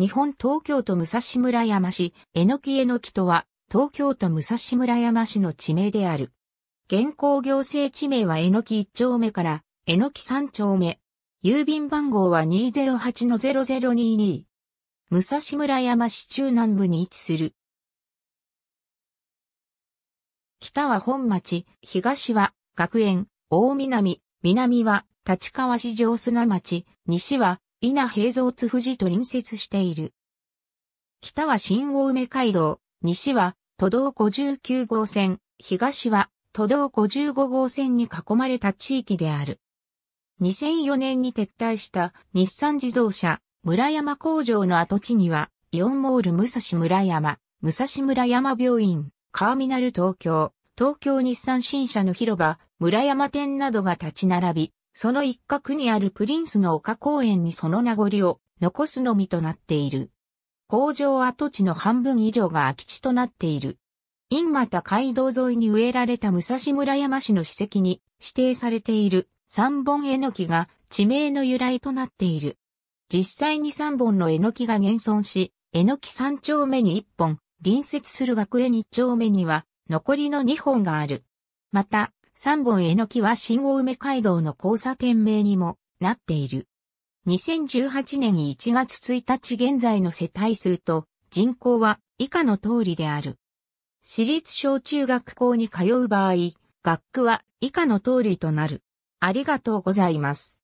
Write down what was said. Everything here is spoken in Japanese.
日本東京都武蔵村山市、えのきえのきとは、東京都武蔵村山市の地名である。現行行政地名はえのき1丁目から、えのき3丁目。郵便番号は208-0022。武蔵村山市中南部に位置する。北は本町、東は学園、大南、南は立川市城砂町、西は稲平蔵津富士と隣接している。北は新大梅街道、西は都道59号線、東は都道55号線に囲まれた地域である。2004年に撤退した日産自動車村山工場の跡地にはイオンモール武蔵村山、武蔵村山病院、カーミナル東京、東京日産新社の広場、村山店などが立ち並び、その一角にあるプリンスの丘公園にその名残を残すのみとなっている。工場跡地の半分以上が空き地となっている。インマタ街道沿いに植えられた武蔵村山市の史跡に指定されている三本えのきが地名の由来となっている。実際に三本のえのきが現存し、えのき三丁目に一本、隣接する学園一丁目には残りの二本がある。また、三本えのきは新大梅街道の交差点名にもなっている。2018年1月1日現在の世帯数と人口は以下の通りである。私立小中学校に通う場合、学区は以下の通りとなる。ありがとうございます。